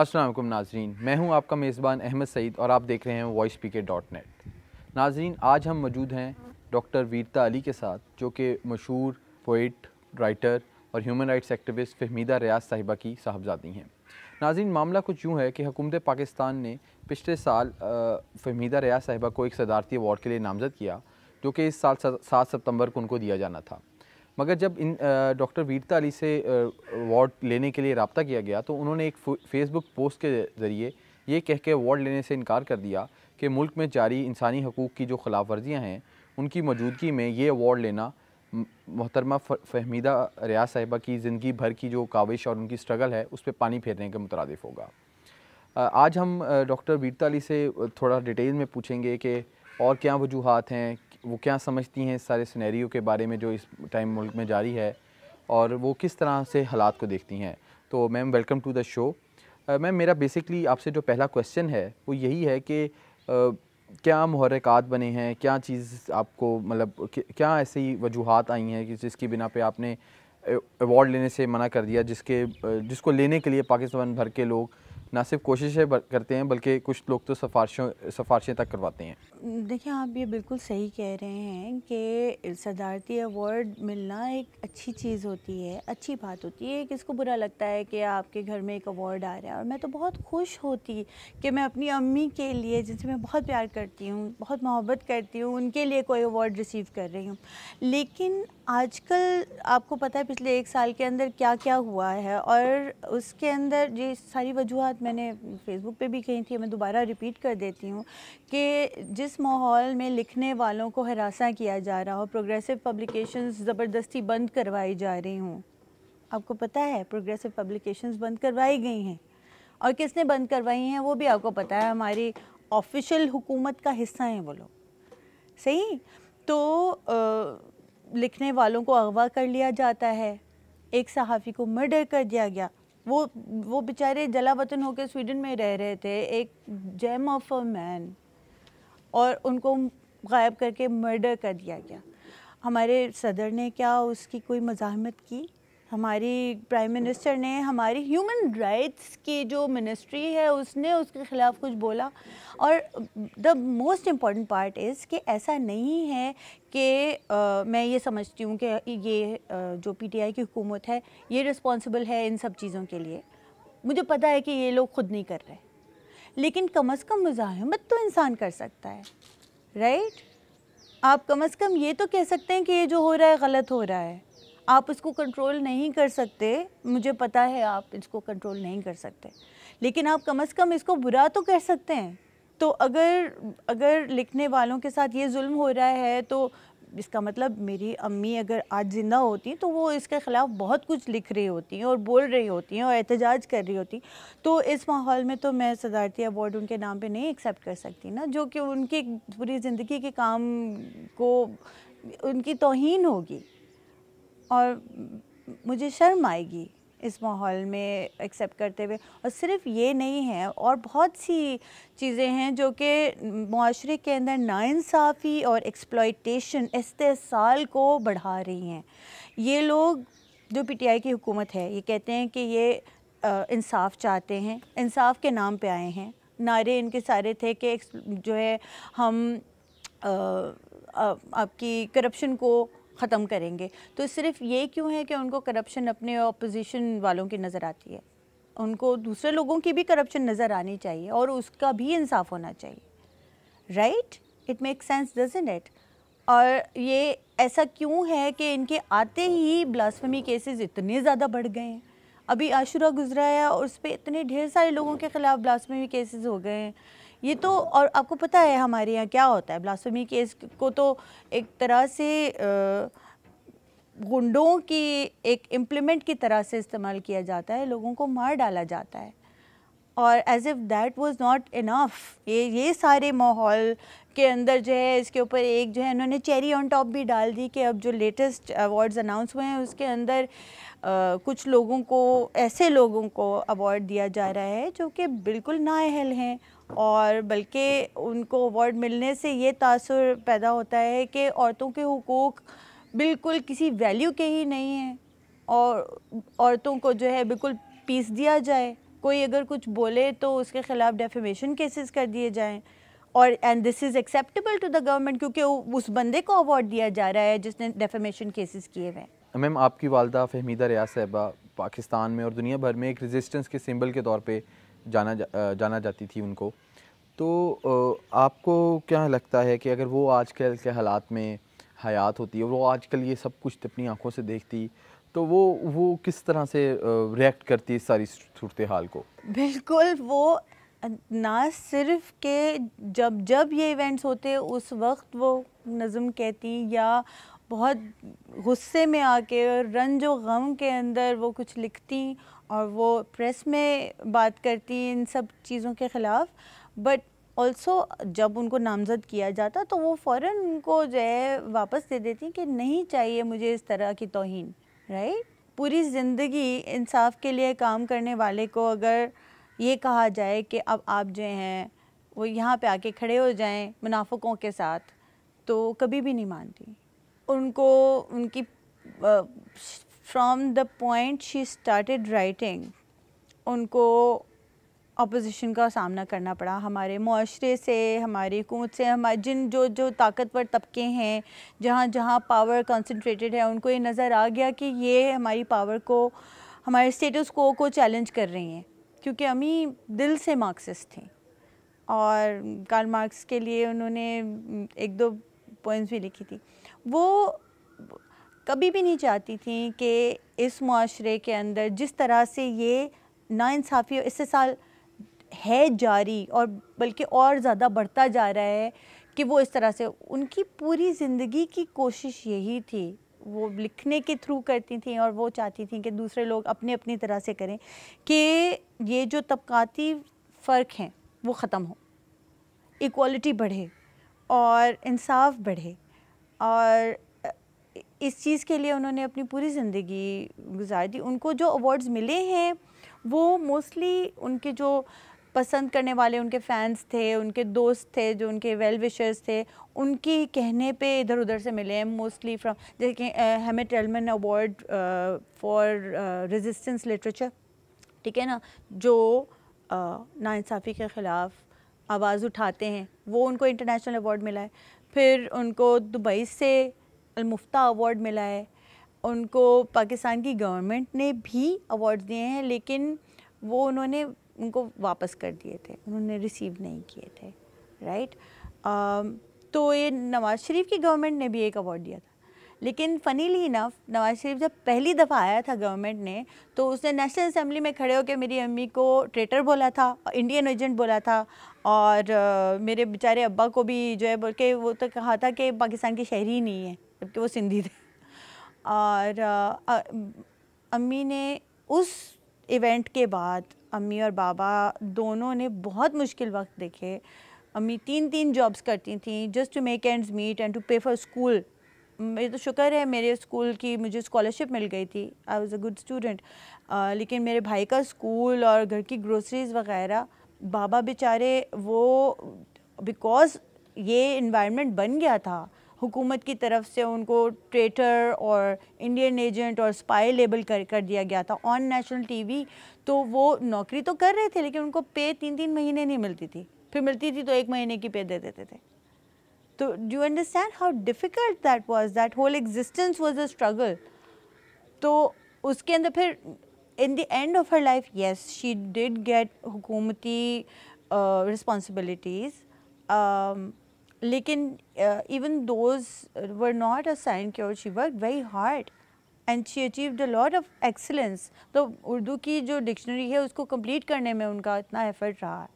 असलम नाजरीन मैं हूं आपका मेज़बान अहमद सईद और आप देख रहे हैं Voice P K dot net नाजरीन आज हम मौजूद हैं डॉक्टर वीरता अली के साथ जो कि मशहूर पोइट राइटर और human rights activist Fahmida Riaz साहिबा की साहबजादी हैं नाजरीन मामला कुछ यूँ है कि हुकूमत पाकिस्तान ने पिछले साल फहमीदा रियाज साहिबा को एक सदारती अवार्ड के लिए नामजद किया जो कि इस साल सात सितम्बर को उनको दिया जाना था मगर जब इन डॉक्टर वीरता अली से अवार्ड लेने के लिए रबता किया गया तो उन्होंने एक फेसबुक पोस्ट के ज़रिए ये कह के अवार्ड लेने से इनकार कर दिया कि मुल्क में जारी इंसानी हकूक़ की जो खिलाफ वर्जियाँ हैं उनकी मौजूदगी में ये अवार्ड लेना मोहतरमा फहमीदा रियाज साहिबा की ज़िंदगी भर की जो काविश और उनकी स्ट्रगल है उस पर पानी फेरने के मुतरद होगा आज हम डॉक्टर वीरता अली से थोड़ा डिटेल में पूछेंगे कि और क्या वजूहत हैं वो क्या समझती हैं इस सारे सिनेरियो के बारे में जो इस टाइम मुल्क में जारी है और वो किस तरह से हालात को देखती हैं तो ma'am welcome to the show ma'am मेरा बेसिकली आपसे जो पहला क्वेश्चन है वो यही है कि क्या मुहरक बने हैं क्या चीज़ आपको मतलब क्या ऐसी वजूहत आई हैं कि जिसकी बिना पे आपने अवार्ड लेने से मना कर दिया जिसके जिसको लेने के लिए पाकिस्तान भर के लोग ना सिर्फ कोशिशें करते हैं बल्कि कुछ लोग तो सफारशों सफारशें तक करवाते हैं देखिए आप ये बिल्कुल सही कह रहे हैं कि सदारती अवार्ड मिलना एक अच्छी चीज़ होती है अच्छी बात होती है किसको बुरा लगता है कि आपके घर में एक अवार्ड आ रहा है और मैं तो बहुत खुश होती कि मैं अपनी अम्मी के लिए जिनसे मैं बहुत प्यार करती हूँ बहुत मोहब्बत करती हूँ उनके लिए कोई अवार्ड रिसीव कर रही हूँ लेकिन आजकल आपको पता है पिछले एक साल के अंदर क्या क्या हुआ है और उसके अंदर ये सारी वजूहत मैंने फेसबुक पे भी कही थी मैं दोबारा रिपीट कर देती हूँ कि जिस माहौल में लिखने वालों को हरासा किया जा रहा हो प्रोग्रेसिव पब्लिकेशंस ज़बरदस्ती बंद करवाई जा रही हूँ आपको पता है प्रोग्रेसिव पब्लिकेशंस बंद करवाई गई हैं और किसने बंद करवाई हैं वो भी आपको पता है हमारी ऑफिशियल हुकूमत का हिस्सा हैं वो लोग सही तो आ, लिखने वालों को अगवा कर लिया जाता है एक सहाफ़ी को मर्डर कर दिया गया वो वो बेचारे जलावतन होकर स्वीडन में रह रहे थे एक जेम ऑफ अ मैन और उनको गायब करके मर्डर कर दिया गया हमारे सदर ने क्या उसकी कोई मजामत की हमारी प्राइम मिनिस्टर ने हमारी ह्यूमन राइट्स की जो मिनिस्ट्री है उसने उसके ख़िलाफ़ कुछ बोला और the most important part is कि ऐसा नहीं है कि मैं ये समझती हूँ कि ये आ, जो पीटीआई की हुकूमत है ये रिस्पॉन्सिबल है इन सब चीज़ों के लिए मुझे पता है कि ये लोग ख़ुद नहीं कर रहे लेकिन कम अज़ कम मुजाहमत तो इंसान कर सकता है राइट right? आप कम अज़ कम ये तो कह सकते हैं कि ये जो हो रहा है गलत हो रहा है आप इसको कंट्रोल नहीं कर सकते मुझे पता है आप इसको कंट्रोल नहीं कर सकते लेकिन आप कम अज़ कम इसको बुरा तो कह सकते हैं तो अगर अगर लिखने वालों के साथ ये जुल्म हो रहा है तो इसका मतलब मेरी अम्मी अगर आज ज़िंदा होती तो वो इसके ख़िलाफ़ बहुत कुछ लिख रही होती हैं और बोल रही होती हैं और एहतजाज कर रही होती तो इस माहौल में तो मैं सदारती अवार्ड उनके नाम पे नहीं एक्सेप्ट कर सकती ना जो कि उनकी पूरी ज़िंदगी के काम को उनकी तोहन होगी और मुझे शर्म आएगी इस माहौल में एक्सेप्ट करते हुए और सिर्फ ये नहीं है और बहुत सी चीज़ें हैं जो कि माशरे के अंदर नाानसाफ़ी और एक्सप्लाइटेशन इस्तेसाल को बढ़ा रही हैं ये लोग जो पीटीआई की हुकूमत है ये कहते हैं कि ये इंसाफ चाहते हैं इंसाफ के नाम पे आए हैं नारे इनके सारे थे कि जो है हम आ, आ, आपकी करप्शन को ख़त्म करेंगे तो सिर्फ ये क्यों है कि उनको करप्शन अपने अपोजिशन वालों की नज़र आती है उनको दूसरे लोगों की भी करप्शन नज़र आनी चाहिए और उसका भी इंसाफ होना चाहिए right it make sense doesn't it और ये ऐसा क्यों है कि इनके आते ही ब्लास्फमी केसेस इतने ज़्यादा बढ़ गए हैं अभी आशुरा गुजरा है और उस पर इतने ढेर सारे लोगों के ख़िलाफ़ ब्लास्फमी केसेस हो गए हैं ये तो और आपको पता है हमारे यहाँ क्या होता है ब्लासमी केस को तो एक तरह से गुंडों की एक इम्प्लीमेंट की तरह से इस्तेमाल किया जाता है लोगों को मार डाला जाता है और as if that was not enough ये ये सारे माहौल के अंदर जो है इसके ऊपर एक जो है उन्होंने चेरी ऑन टॉप भी डाल दी कि अब जो लेटेस्ट अवार्ड्स अनाउंस हुए हैं उसके अंदर कुछ लोगों को ऐसे लोगों को अवार्ड दिया जा रहा है जो कि बिल्कुल नाअहल हैं और बल्कि उनको अवार्ड मिलने से ये तासर पैदा होता है कि औरतों के हकूक़ बिल्कुल किसी वैल्यू के ही नहीं हैं और औरतों को जो है बिल्कुल पीस दिया जाए कोई अगर कुछ बोले तो उसके ख़िलाफ़ डेफेमेशन केसेस कर दिए जाएं और and this is acceptable to the government क्योंकि उस बंदे को अवार्ड दिया जा रहा है जिसने डेफेमेशन केसेस किए हुए हैं मैम आपकी वालदा फहमीदा रियाज साहबा पाकिस्तान में और दुनिया भर में एक रेजिस्टेंस के सिंबल के तौर पे जाना जा, जाना जाती थी उनको तो आपको क्या लगता है कि अगर वो आजकल के हालात में हयात होती है वो आजकल ये सब कुछ अपनी आंखों से देखती तो वो वो किस तरह से रिएक्ट करती है सारी सूरत हाल को बिल्कुल वो ना सिर्फ के जब जब ये इवेंट्स होते उस वक्त वो नज़म कहती या बहुत गुस्से में आके और रंज व गम के अंदर वो कुछ लिखती और वो प्रेस में बात करती इन सब चीज़ों के ख़िलाफ़ बट ऑल्सो जब उनको नामज़द किया जाता तो वो फ़ौर उनको जो है वापस दे देती कि नहीं चाहिए मुझे इस तरह की तोहन राइट पूरी ज़िंदगी इंसाफ के लिए काम करने वाले को अगर ये कहा जाए कि अब आप जो हैं वो यहाँ पे आके खड़े हो जाएं मुनाफ़ों के साथ तो कभी भी नहीं मानती उनको उनकी from the point she started writing उनको अपोजिशन का सामना करना पड़ा हमारे माशरे से हमारी हुकूमत से हमारे जिन जो जो ताकतवर तबके हैं जहाँ जहाँ पावर कंसनट्रेटेड है उनको ये नज़र आ गया कि ये हमारी पावर को हमारे स्टेटस को को चैलेंज कर रही हैं क्योंकि अम्मी दिल से मार्क्सिस थी और कार्ल मार्क्स के लिए उन्होंने एक दो पॉइंट्स भी लिखी थी वो कभी भी नहीं चाहती थी कि इस माशरे के अंदर जिस तरह से ये नासाफ़ी और इससे साल है जारी और बल्कि और ज़्यादा बढ़ता जा रहा है कि वो इस तरह से उनकी पूरी ज़िंदगी की कोशिश यही थी वो लिखने के थ्रू करती थी और वो चाहती थी कि दूसरे लोग अपने अपनी तरह से करें कि ये जो तबकाती फ़र्क हैं वो ख़त्म हो इक्वालिटी बढ़े और इंसाफ बढ़े और इस चीज़ के लिए उन्होंने अपनी पूरी ज़िंदगी गुजार दी उनको जो अवार्ड्स मिले हैं वो मोस्टली उनके जो पसंद करने वाले उनके फैंस थे उनके दोस्त थे जो उनके वेल विशर्स थे उनके कहने पे इधर उधर से मिले हैं मोस्टली फ्रॉम जैसे कि Hammett Hellman award for resistance literature ठीक है ना जो नाानसाफ़ी के ख़िलाफ़ आवाज़ उठाते हैं वो उनको इंटरनेशनल अवार्ड मिला है फिर उनको दुबई से अलमुफ्ता अवार्ड मिला है उनको पाकिस्तान की गवर्नमेंट ने भी अवार्ड दिए हैं लेकिन वो उन्होंने उनको वापस कर दिए थे उन्होंने रिसीव नहीं किए थे राइट आ, तो ये नवाज़ शरीफ की गवर्नमेंट ने भी एक अवार्ड दिया था लेकिन फनीली इनफ नवाज शरीफ जब पहली दफ़ा आया था गवर्नमेंट ने तो उसने नेशनल असम्बली में खड़े होकर मेरी अम्मी को ट्रेटर बोला था इंडियन एजेंट बोला था और आ, मेरे बेचारे अब्बा को भी जो है बोल के वो तो कहा था कि पाकिस्तान की शहरी ही नहीं है जबकि वो सिंधी थे और आ, आ, अम्मी ने उस इवेंट के बाद अम्मी और बाबा दोनों ने बहुत मुश्किल वक्त देखे अम्मी तीन तीन जॉब्स करती थी just to make ends meet and to pay for school मेरे तो शुक्र है मेरे स्कूल की मुझे स्कॉलरशिप मिल गई थी I was a good student लेकिन मेरे भाई का स्कूल और घर की ग्रोसरीज़ वगैरह बाबा बेचारे वो बिकॉज़ ये इन्वायरमेंट बन गया था हुकूमत की तरफ से उनको ट्रेटर और इंडियन एजेंट और स्पाई लेबल कर कर दिया गया था ऑन नेशनल टीवी तो वो नौकरी तो कर रहे थे लेकिन उनको पे तीन तीन महीने नहीं मिलती थी फिर मिलती थी तो एक महीने की पे दे देते थे तो do you understand how difficult that was that whole existence was a struggle तो उसके अंदर फिर in the end of her life yes she did get हुकूमती रिस्पॉन्सिबिलिटीज़ लेकिन even those were not a sinecure she work very hard and she achieved the lot of excellence तो उर्दू की जो dictionary है उसको कंप्लीट करने में उनका इतना एफर्ट रहा है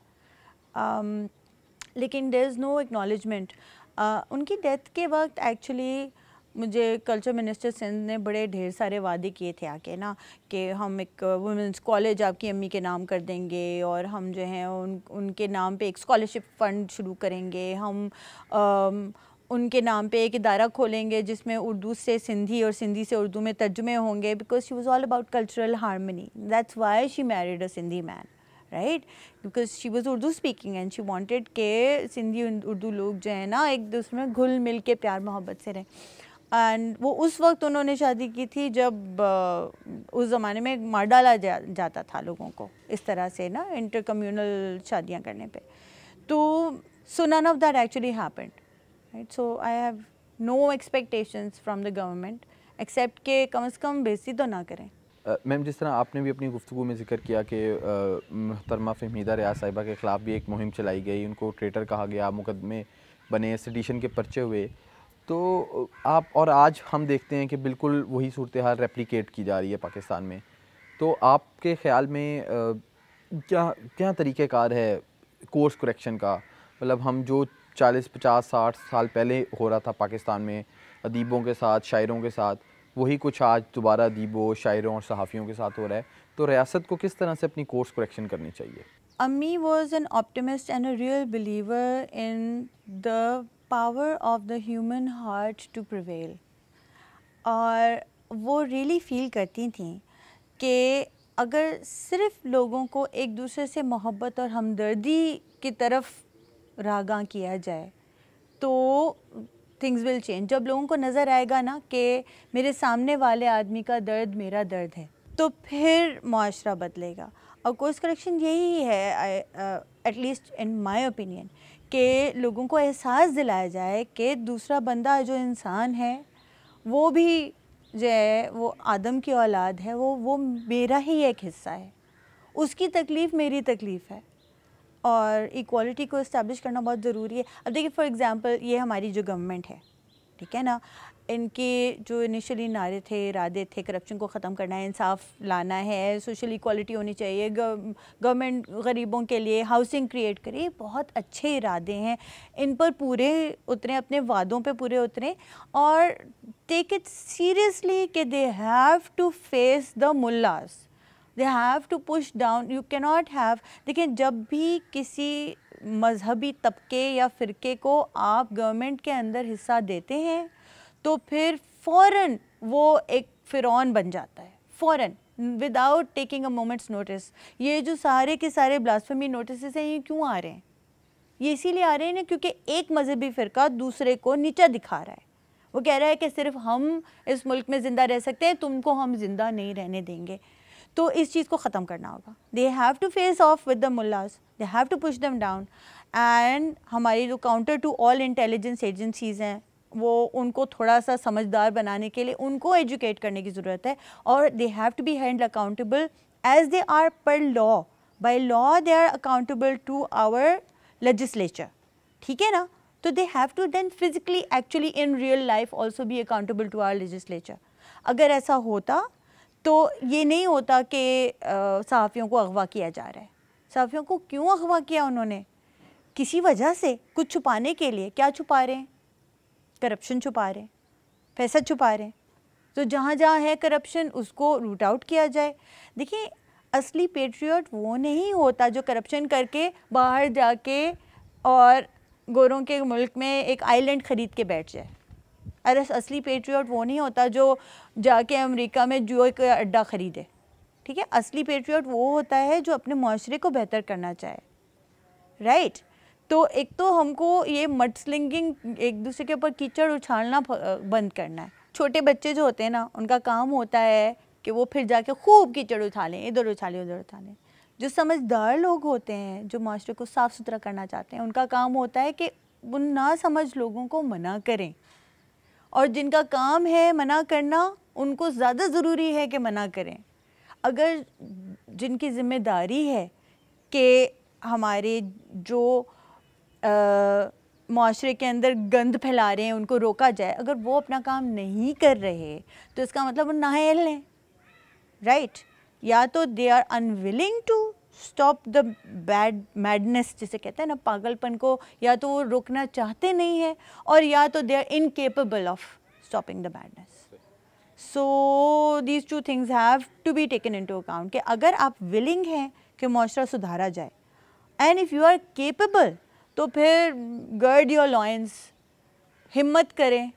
um, लेकिन देर इज़ नो एक्नॉलेजमेंट उनकी डेथ के वक्त एक्चुअली मुझे कल्चर मिनिस्टर सिंध ने बड़े ढेर सारे वादे किए थे आके ना कि हम एक वुमेंस कॉलेज आपकी अम्मी के नाम कर देंगे और हम जो हैं उन उनके नाम पे एक स्कॉलरशिप फ़ंड शुरू करेंगे हम आ, उनके नाम पे एक इदारा खोलेंगे जिसमें उर्दू से सिंधी और सिंधी से उर्दू में तर्जुमे होंगे because she was all about cultural harmony that's why she married a Sindhi man right because she was Urdu speaking and she wanted के सिंधी उर्दू लोग जो है ना एक दूसरे में घुल मिल के प्यार मोहब्बत से रहें एंड वो उस वक्त उन्होंने शादी की थी जब उस ज़माने में मार डाला जा, जाता था लोगों को इस तरह से ना इंटर कम्यूनल शादियाँ करने पर तो so none of that actually happened right so I have no expectations from the government except के कम अज कम बेसी तो ना करें मैम जिस तरह आपने भी अपनी गुफ्तु में जिक्र किया कि महतरमा फहमीदा रियाज साहिबा के ख़िलाफ़ भी एक मुहिम चलाई गई उनको ट्रेटर कहा गया मुकदमे बने सडिशन के पर्चे हुए तो आप और आज हम देखते हैं कि बिल्कुल वही सूरत हाल रेप्लिकेट की जा रही है पाकिस्तान में तो आपके ख्याल में क्या क्या तरीक़ेकार है कोर्स करेक्शन का मतलब हम जो 40 50 60 साल पहले हो रहा था पाकिस्तान में अदीबों के साथ शायरों के साथ वही कुछ आज दोबारा दीबो शायरों और सहाफ़ियों के साथ हो रहा है तो रियासत को किस तरह से अपनी कोर्स करेक्शन करनी चाहिए अम्मी was an optimist and a real believer in the power of the human heart to prevail और वो रियली फील करती थी कि अगर सिर्फ लोगों को एक दूसरे से मोहब्बत और हमदर्दी की तरफ रागा किया जाए तो थिंग्स विल चेंज जब लोगों को नज़र आएगा ना कि मेरे सामने वाले आदमी का दर्द मेरा दर्द है तो फिर माशरा बदलेगा और कोर्स करेक्शन यही है एटलीस्ट इन माई ओपिनियन कि लोगों को एहसास दिलाया जाए कि दूसरा बंदा जो इंसान है वो भी जो है वो आदम की औलाद है वो वो मेरा ही एक हिस्सा है उसकी तकलीफ़ मेरी तकलीफ़ है और इक्वालिटी को इस्टेब्लिश करना बहुत ज़रूरी है अब देखिए फॉर एग्ज़ाम्पल ये हमारी जो गवर्नमेंट है ठीक है ना इनके जो इनिशियली नारे थे इरादे थे करप्शन को ख़त्म करना है इंसाफ लाना है सोशल इक्वालिटी होनी चाहिए गवर्नमेंट गरीबों के लिए हाउसिंग क्रिएट करे बहुत अच्छे इरादे हैं इन पर पूरे उतरें अपने वादों पे पूरे उतरें और टेक इट सीरियसली कि they have to face the mullahs they have to push down you not have देखिए जब भी किसी मजहबी तबके या फ़िरके को आप गवर्नमेंट के अंदर हिस्सा देते हैं तो फिर फ़ौर वो एक फ़िरौन बन जाता है फ़ौर without taking a moment's notice ये जो सारे के सारे ब्लास्फेमी नोटिस हैं ये क्यों आ रहे हैं ये इसीलिए आ रहे हैं ना क्योंकि एक मजहबी फ़िरका दूसरे को नीचा दिखा रहा है वो कह रहा है कि सिर्फ हम इस मुल्क में ज़िंदा रह सकते हैं तुमको हम ज़िंदा नहीं रहने देंगे तो इस चीज़ को ख़त्म करना होगा they have to face off with the mullahs they have to push them down and हमारी जो counter to all intelligence agencies हैं वो उनको थोड़ा सा समझदार बनाने के लिए उनको एजुकेट करने की ज़रूरत है और they have to be held accountable as they are per law by law they are accountable to our legislature ठीक है ना तो they have to then physically actually in real life also भी अकाउंटेबल टू आवर लेजिस्लेचर अगर ऐसा होता तो ये नहीं होता कि सहाफ़ियों को अगवा किया जा रहा है सहाफ़ियों को क्यों अगवा किया उन्होंने किसी वजह से कुछ छुपाने के लिए क्या छुपा रहे हैं करप्शन छुपा रहे हैं पैसा छुपा रहे हैं तो जहाँ जहाँ है करप्शन उसको रूट आउट किया जाए देखिए असली पेट्रियट वो नहीं होता जो करप्शन करके बाहर जाके और गोरों के मुल्क में एक आइलैंड ख़रीद के बैठ जाए अरे असली पेट्रियाट वो नहीं होता जो जाके अमेरिका में जो एक अड्डा ख़रीदे ठीक है असली पेट्रियाट वो होता है जो अपने माशरे को बेहतर करना चाहे राइट तो एक तो हमको ये मट स्लिंगिंग एक दूसरे के ऊपर कीचड़ उछालना बंद करना है छोटे बच्चे जो होते हैं ना उनका काम होता है कि वो फिर जाके खूब कीचड़ उछालें इधर उछालें उधर उछालें जो समझदार लोग होते हैं जो माशरे को साफ़ सुथरा करना चाहते हैं उनका काम होता है कि उन ना समझ लोगों को मना करें और जिनका काम है मना करना उनको ज़्यादा ज़रूरी है कि मना करें अगर जिनकी ज़िम्मेदारी है कि हमारे जो माशरे के अंदर गंद फैला रहे हैं उनको रोका जाए अगर वो अपना काम नहीं कर रहे तो इसका मतलब वो नाहल हैं राइट या तो they are unwilling to stop the bad madness जिसे कहते हैं ना पागलपन को या तो वो रोकना चाहते नहीं है और या तो they are incapable of stopping the badness so these two things have to be taken into account कि अगर आप विलिंग हैं कि मुआरा सुधारा जाए and if you are capable तो फिर गर्ड योर लॉयंस हिम्मत करें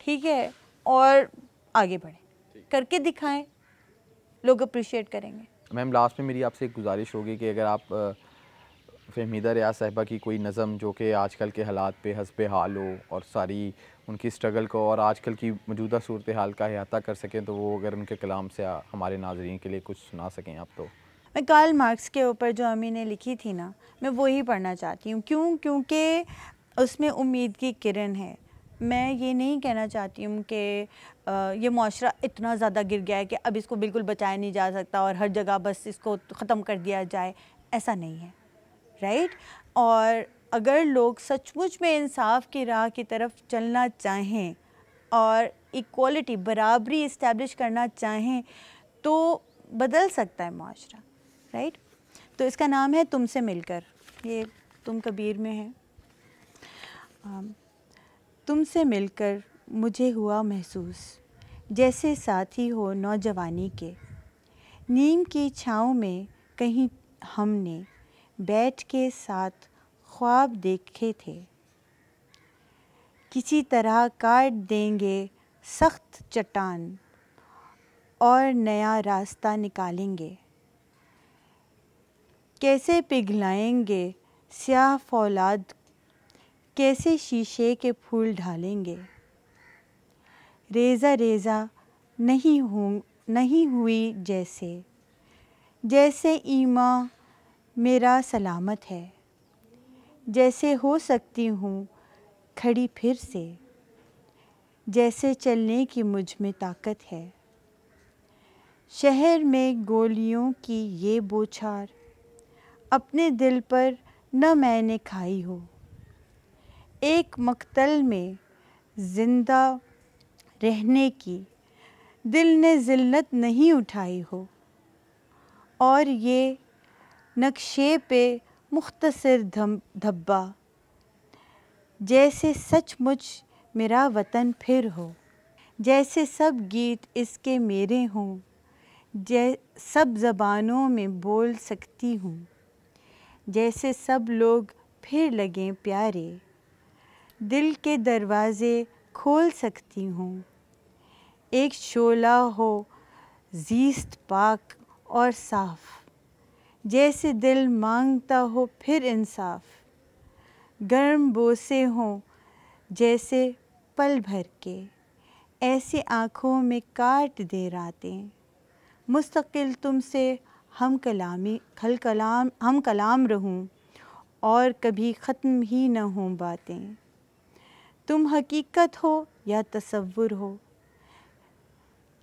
ठीक है और आगे बढ़ें करके दिखाएं लोग अप्रिशिएट करेंगे मैम लास्ट में मेरी आपसे एक गुजारिश होगी कि अगर आप फहमीदा रियाज साहबा की कोई नज़म जो कि आजकल के हालात पे हसब हाल हो और सारी उनकी स्ट्रगल को और आजकल की मौजूदा सूरत हाल का अहाता कर सकें तो वो अगर उनके कलाम से हमारे नाजरन के लिए कुछ सुना सकें आप तो मैं कार्ल मार्क्स के ऊपर जो अमी ने लिखी थी ना मैं वही पढ़ना चाहती हूँ क्यों क्योंकि उसमें उम्मीद की किरण है मैं ये नहीं कहना चाहती हूँ कि ये माशरा इतना ज़्यादा गिर गया है कि अब इसको बिल्कुल बचाया नहीं जा सकता और हर जगह बस इसको ख़त्म कर दिया जाए ऐसा नहीं है राइट और अगर लोग सचमुच में इंसाफ की राह की तरफ चलना चाहें और इक्वालिटी बराबरी इस्टेब्लिश करना चाहें तो बदल सकता है माशरा राइट तो इसका नाम है तुमसे मिलकर ये तुम कबीर में है तुमसे मिलकर मुझे हुआ महसूस जैसे साथी हो नौजवानी के नीम की छाँव में कहीं हमने बैठ के साथ ख्वाब देखे थे किसी तरह काट देंगे सख्त चट्टान और नया रास्ता निकालेंगे कैसे पिघलाएंगे स्याह फौलाद कैसे शीशे के फूल ढालेंगे रेज़ा रेज़ा नहीं हूँ नहीं हुई जैसे जैसे ईमा मेरा सलामत है जैसे हो सकती हूँ खड़ी फिर से जैसे चलने की मुझ में ताकत है शहर में गोलियों की ये बोछार अपने दिल पर न मैंने खाई हो एक मकतल में ज़िंदा रहने की दिल ने ज़िल्लत नहीं उठाई हो और ये नक्शे पे मुख्तसर धब्बा जैसे सचमुच मेरा वतन फिर हो जैसे सब गीत इसके मेरे हों जै सब ज़बानों में बोल सकती हूँ जैसे सब लोग फिर लगें प्यारे दिल के दरवाज़े खोल सकती हूँ एक शोला हो जीस्त पाक और साफ जैसे दिल मांगता हो फिर इंसाफ गर्म बोसे हों जैसे पल भर के ऐसे आँखों में काट दे रातें मुस्तकिल तुमसे हम कलामी खल कलाम हम कलाम रहूं और कभी ख़त्म ही न हों बातें तुम हकीकत हो या तसवुर हो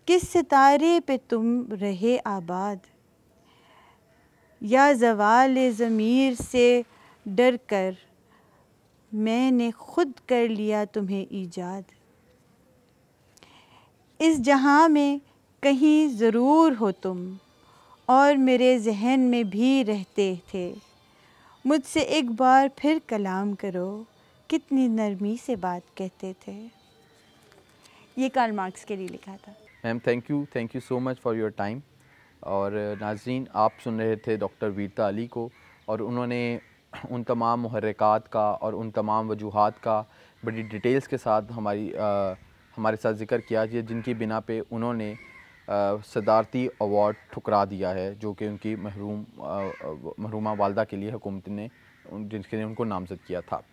किस सितारे पे तुम रहे आबाद या जवाल ज़मीर से डर कर मैंने खुद कर लिया तुम्हें ईजाद इस जहाँ में कहीं ज़रूर हो तुम और मेरे जहन में भी रहते थे मुझसे एक बार फिर कलाम करो कितनी नरमी से बात कहते थे ये कार्ल मार्क्स के लिए लिखा था ma'am thank you thank you so much for your time और नाजीन आप सुन रहे थे डॉक्टर वीरता अली को और उन्होंने उन तमाम महरक़ात का और उन तमाम वजूहत का बड़ी डिटेल्स के साथ हमारी आ, हमारे साथ ज़िक्र किया जिनकी बिना पे उन्होंने सदारती अवार्ड ठुकरा दिया है जो कि उनकी महरूम महरूमा वालदा के लिए हुकूमत ने जिनके लिए उनको नामज़द किया था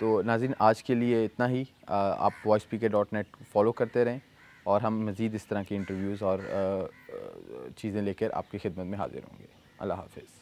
तो नाजिन आज के लिए इतना ही आ, आप voice P K dot net follow करते रहें और हम मज़ीद इस तरह के इंटरव्यूज़ और चीज़ें लेकर आपकी खिदमत में हाजिर होंगे अल्लाह हाफिज़